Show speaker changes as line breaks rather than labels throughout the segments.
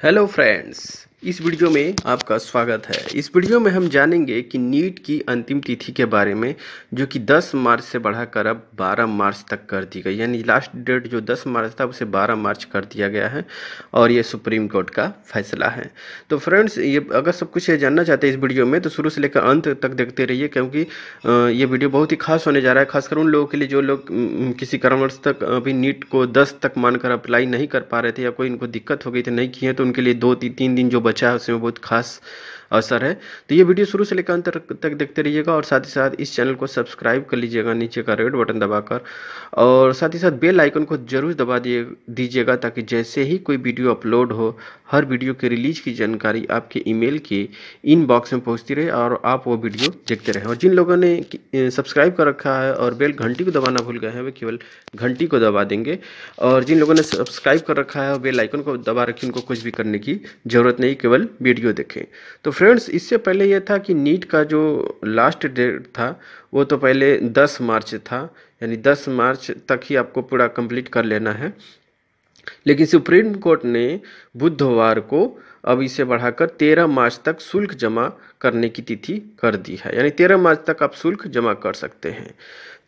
hello friends इस video में आपका स्वागत है इस वीडियो में हम जानेंगे कि नीट की अंतिम तिथि के बारे में जो कि 10 मार्च से बढ़ाकर अब 12 मार्च तक कर दी गई यानी लास्ट डेट जो 10 मार्च था उसे 12 मार्च कर दिया गया है और ये सुप्रीम कोर्ट का फैसला है तो फ्रेंड्स ये अगर सब कुछ ये जानना चाहते हैं इस वीडियो में तो शुरू से लेकर अंत तक देखते रहिए क्योंकि ये वीडियो बहुत ही खास होने जा रहा है खासकर उन लोगों के लिए जो लोग किसी कारणवर्ष तक अभी नीट को दस तक मानकर अप्लाई नहीं कर पा रहे थे या कोई इनको दिक्कत हो गई थी नहीं किए तो उनके लिए दो तीन दिन जो बचा है उसमें बहुत खास अवसर है तो ये वीडियो शुरू से लेकर अंत तक देखते रहिएगा और साथ ही साथ इस चैनल को सब्सक्राइब कर लीजिएगा नीचे का रेड बटन दबाकर और साथ ही साथ बेल आइकन को जरूर दबा दिए दीजिएगा ताकि जैसे ही कोई वीडियो अपलोड हो हर वीडियो के रिलीज की जानकारी आपके ईमेल के इनबॉक्स में पहुंचती रहे और आप वो वीडियो देखते रहें और जिन लोगों ने सब्सक्राइब कर रखा है और बेल घंटी को दबाना भूल गए हैं वे केवल घंटी को दबा देंगे और जिन लोगों ने सब्सक्राइब कर रखा है और बेल आइकन को दबा रखी उनको कुछ भी करने की ज़रूरत नहीं केवल वीडियो देखें तो फ्रेंड्स इससे पहले यह था कि नीट का जो लास्ट डेट था वो तो पहले 10 मार्च था यानी 10 मार्च तक ही आपको पूरा कंप्लीट कर लेना है लेकिन सुप्रीम कोर्ट ने बुधवार को अब इसे बढ़ाकर तेरह मार्च तक शुल्क जमा करने की तिथि कर दी है यानी तेरह मार्च तक आप शुल्क जमा कर सकते हैं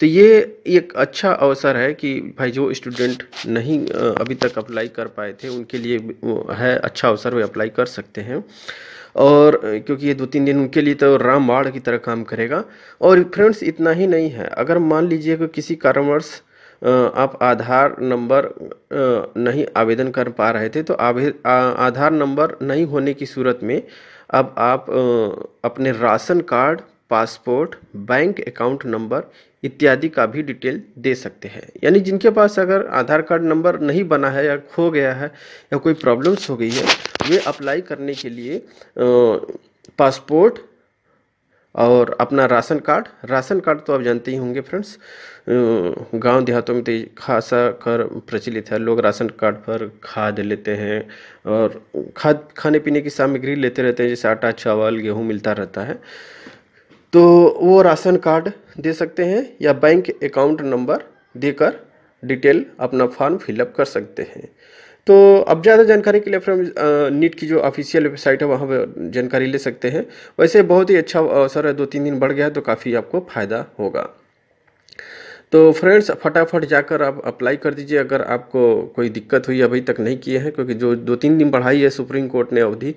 तो ये एक अच्छा अवसर है कि भाई जो स्टूडेंट नहीं अभी तक अप्लाई कर पाए थे उनके लिए है अच्छा अवसर वे अप्लाई कर सकते हैं और क्योंकि ये दो तीन दिन उनके लिए तो रामबाड़ की तरह काम करेगा और फ्रेंड्स इतना ही नहीं है अगर मान लीजिए कि किसी कारणवश आप आधार नंबर नहीं आवेदन कर पा रहे थे तो आधार नंबर नहीं होने की सूरत में अब आप अपने ration card passport bank account number इत्यादि का भी डिटेल दे सकते हैं यानी जिनके पास अगर आधार कार्ड नंबर नहीं बना है या खो गया है या कोई प्रॉब्लम्स हो गई है वे अप्लाई करने के लिए पासपोर्ट और अपना राशन कार्ड राशन कार्ड तो आप जानते ही होंगे फ्रेंड्स गांव देहातों में तो खासा कर प्रचलित है लोग राशन कार्ड पर खाद लेते हैं और खाद खाने पीने की सामग्री लेते रहते हैं जैसे आटा चावल गेहूँ मिलता रहता है तो वो राशन कार्ड दे सकते हैं या बैंक अकाउंट नंबर देकर डिटेल अपना फॉर्म फिलअप कर सकते हैं तो अब ज़्यादा जानकारी के लिए हम नीट की जो ऑफिशियल वेबसाइट है वहाँ पर जानकारी ले सकते हैं वैसे बहुत ही अच्छा अवसर है दो तीन दिन बढ़ गया है तो काफ़ी आपको फ़ायदा होगा तो फ्रेंड्स फटाफट जाकर आप अप्लाई कर दीजिए अगर आपको कोई दिक्कत हुई अभी तक नहीं किए हैं क्योंकि जो दो तीन दिन बढ़ाई है सुप्रीम कोर्ट ने अवधि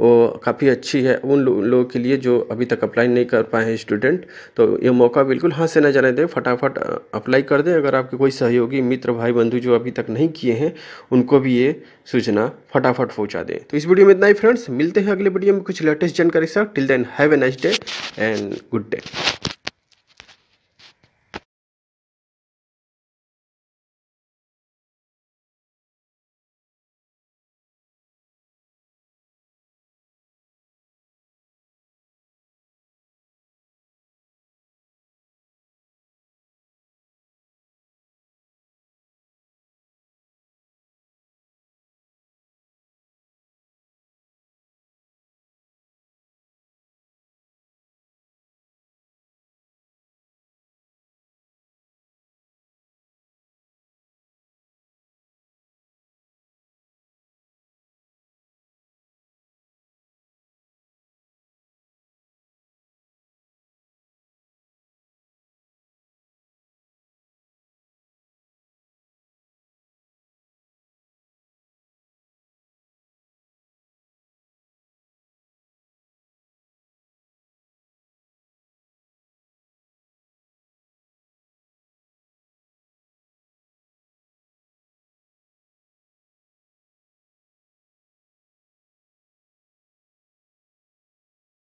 वो काफ़ी अच्छी है उन लोगों लो के लिए जो अभी तक अप्लाई नहीं कर पाए हैं स्टूडेंट तो ये मौका बिल्कुल हाथ से न जाने दें फटाफट अप्लाई कर दें अगर आपके कोई सहयोगी मित्र भाई बंधु जो अभी तक नहीं किए हैं उनको भी ये सूचना फटाफट पहुँचा दें तो इस वीडियो में इतना ही फ्रेंड्स मिलते हैं अगले वीडियो में कुछ लेटेस्ट जानकारी sir till then have a nice day and good day